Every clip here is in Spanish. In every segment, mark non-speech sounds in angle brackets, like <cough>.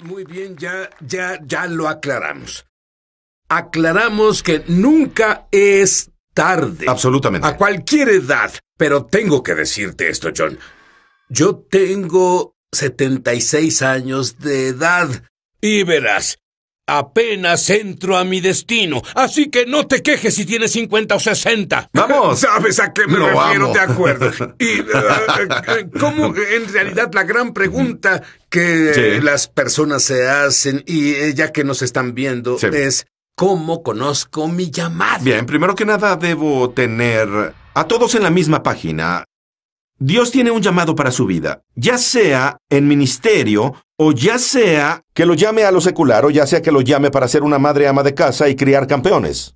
Muy bien, ya, ya, ya lo aclaramos. Aclaramos que nunca es tarde. Absolutamente. A cualquier edad. Pero tengo que decirte esto, John. Yo tengo 76 años de edad. Y verás, Apenas entro a mi destino, así que no te quejes si tienes 50 o 60. Vamos. ¿Sabes a qué me Lo refiero? ¿Te acuerdo. Y <laughs> eh, cómo en realidad la gran pregunta que eh, las personas se hacen y ya que nos están viendo es ¿cómo conozco mi llamada? Bien, primero que nada debo tener a todos en la misma página. Dios tiene un llamado para su vida, ya sea en ministerio o ya sea que lo llame a lo secular, o ya sea que lo llame para ser una madre ama de casa y criar campeones.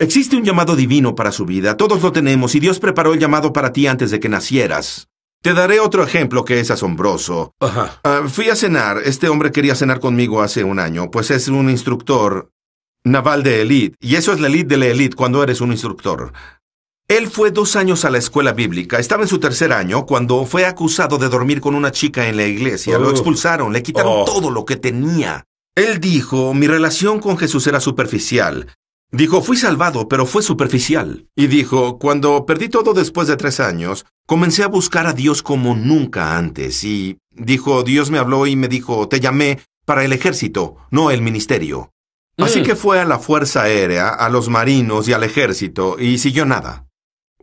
Existe un llamado divino para su vida, todos lo tenemos y Dios preparó el llamado para ti antes de que nacieras. Te daré otro ejemplo que es asombroso. Ah, fui a cenar, este hombre quería cenar conmigo hace un año, pues es un instructor naval de élite, y eso es la élite de la élite cuando eres un instructor. Él fue dos años a la escuela bíblica. Estaba en su tercer año cuando fue acusado de dormir con una chica en la iglesia. lo oh. expulsaron, le quitaron oh. todo lo que tenía. Él dijo, mi relación con Jesús era superficial. Dijo, fui salvado, pero fue superficial. Y dijo, cuando perdí todo después de tres años, comencé a buscar a Dios como nunca antes. Y dijo, Dios me habló y me dijo, te llamé para el ejército, no el ministerio. Así mm. que fue a la Fuerza Aérea, a los marinos y al ejército, y siguió nada.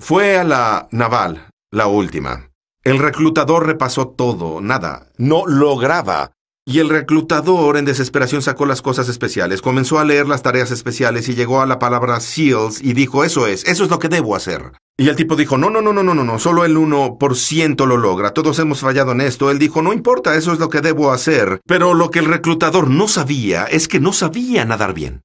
Fue a la naval, la última. El reclutador repasó todo, nada. No lograba. Y el reclutador en desesperación sacó las cosas especiales, comenzó a leer las tareas especiales y llegó a la palabra SEALs y dijo, eso es, eso es lo que debo hacer. Y el tipo dijo, no, no, no, no, no, no, solo el 1% lo logra, todos hemos fallado en esto. Él dijo, no importa, eso es lo que debo hacer. Pero lo que el reclutador no sabía es que no sabía nadar bien.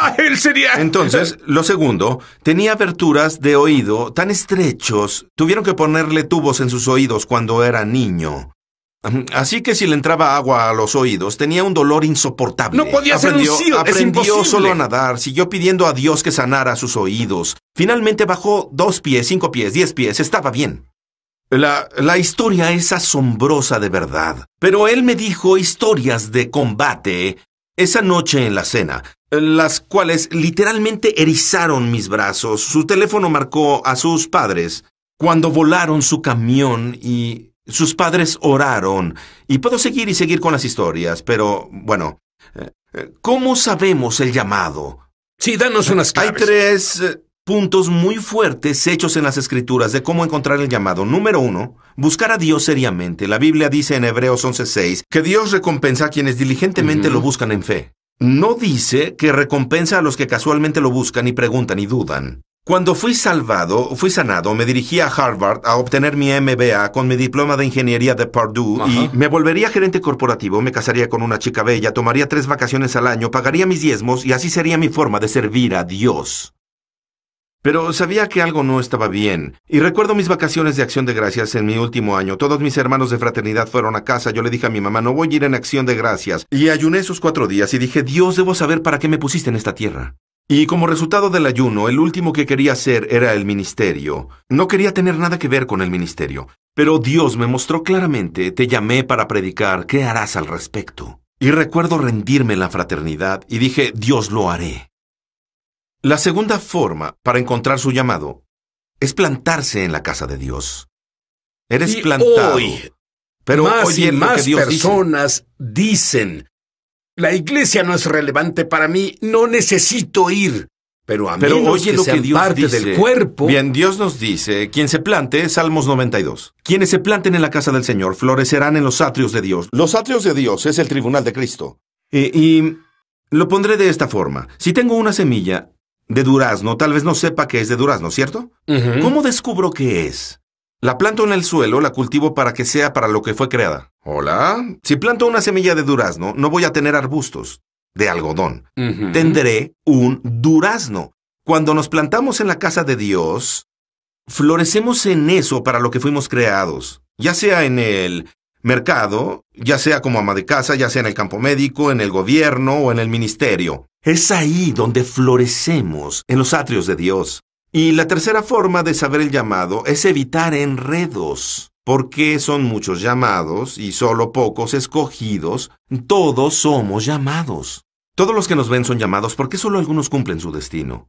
Ah, él sería... Entonces, lo segundo, tenía aberturas de oído tan estrechos, tuvieron que ponerle tubos en sus oídos cuando era niño. Así que si le entraba agua a los oídos, tenía un dolor insoportable. No podía aprendió, ser Aprendió solo a nadar, siguió pidiendo a Dios que sanara sus oídos. Finalmente bajó dos pies, cinco pies, diez pies, estaba bien. La, la historia es asombrosa de verdad. Pero él me dijo historias de combate esa noche en la cena las cuales literalmente erizaron mis brazos. Su teléfono marcó a sus padres cuando volaron su camión y sus padres oraron. Y puedo seguir y seguir con las historias, pero bueno, eh, eh, ¿cómo sabemos el llamado? Sí, danos unas claves. Hay tres eh, puntos muy fuertes hechos en las escrituras de cómo encontrar el llamado. Número uno, buscar a Dios seriamente. La Biblia dice en Hebreos 11.6 que Dios recompensa a quienes diligentemente lo buscan en fe. No dice que recompensa a los que casualmente lo buscan y preguntan y dudan. Cuando fui salvado, fui sanado, me dirigí a Harvard a obtener mi MBA con mi diploma de ingeniería de Purdue y me volvería gerente corporativo, me casaría con una chica bella, tomaría tres vacaciones al año, pagaría mis diezmos y así sería mi forma de servir a Dios. Pero sabía que algo no estaba bien. Y recuerdo mis vacaciones de Acción de Gracias en mi último año. Todos mis hermanos de fraternidad fueron a casa. Yo le dije a mi mamá, no voy a ir en Acción de Gracias. Y ayuné esos cuatro días y dije, Dios, debo saber para qué me pusiste en esta tierra. Y como resultado del ayuno, el último que quería hacer era el ministerio. No quería tener nada que ver con el ministerio. Pero Dios me mostró claramente, te llamé para predicar, ¿qué harás al respecto? Y recuerdo rendirme la fraternidad y dije, Dios lo haré. La segunda forma para encontrar su llamado es plantarse en la casa de Dios. Eres plantado. pero más más personas dicen, la iglesia no es relevante para mí, no necesito ir. Pero a pero oye lo que Dios parte dice. del cuerpo. Bien, Dios nos dice, quien se plante, Salmos 92. Quienes se planten en la casa del Señor florecerán en los atrios de Dios. Los atrios de Dios es el tribunal de Cristo. y lo pondré de esta forma. Si tengo una semilla, de durazno tal vez no sepa que es de durazno, ¿cierto? ¿Cómo descubro qué es? La planto en el suelo, la cultivo para que sea para lo que fue creada. Hola. Si planto una semilla de durazno, no voy a tener arbustos de algodón. Tendré un durazno. Cuando nos plantamos en la casa de Dios, florecemos en eso para lo que fuimos creados, ya sea en el mercado, ya sea como ama de casa, ya sea en el campo médico, en el gobierno o en el ministerio. Es ahí donde florecemos, en los atrios de Dios. Y la tercera forma de saber el llamado es evitar enredos, porque son muchos llamados y solo pocos escogidos. Todos somos llamados. Todos los que nos ven son llamados porque solo algunos cumplen su destino.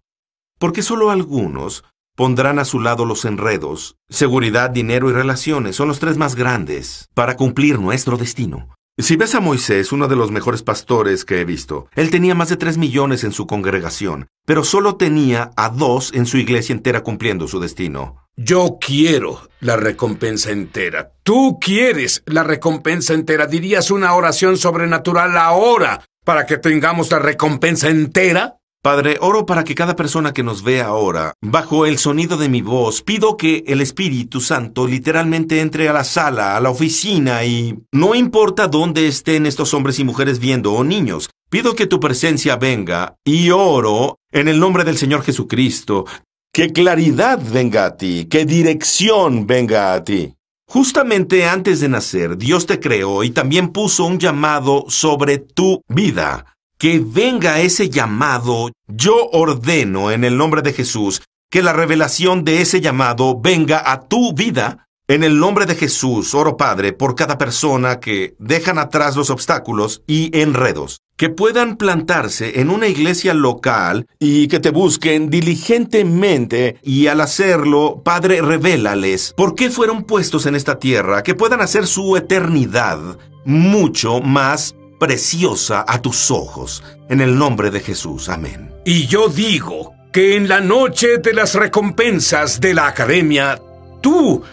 Porque solo algunos pondrán a su lado los enredos. Seguridad, dinero y relaciones son los tres más grandes para cumplir nuestro destino. Si ves a Moisés, uno de los mejores pastores que he visto, él tenía más de tres millones en su congregación, pero solo tenía a dos en su iglesia entera cumpliendo su destino. Yo quiero la recompensa entera. Tú quieres la recompensa entera. ¿Dirías una oración sobrenatural ahora para que tengamos la recompensa entera? Padre, oro para que cada persona que nos vea ahora, bajo el sonido de mi voz, pido que el Espíritu Santo literalmente entre a la sala, a la oficina y no importa dónde estén estos hombres y mujeres viendo o niños, pido que tu presencia venga y oro en el nombre del Señor Jesucristo, que claridad venga a ti, que dirección venga a ti. Justamente antes de nacer, Dios te creó y también puso un llamado sobre tu vida que venga ese llamado, yo ordeno en el nombre de Jesús que la revelación de ese llamado venga a tu vida. En el nombre de Jesús, oro Padre, por cada persona que dejan atrás los obstáculos y enredos, que puedan plantarse en una iglesia local y que te busquen diligentemente y al hacerlo, Padre, revélales por qué fueron puestos en esta tierra, que puedan hacer su eternidad mucho más preciosa a tus ojos, en el nombre de Jesús. Amén. Y yo digo que en la noche de las recompensas de la academia, tú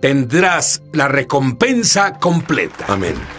tendrás la recompensa completa. Amén.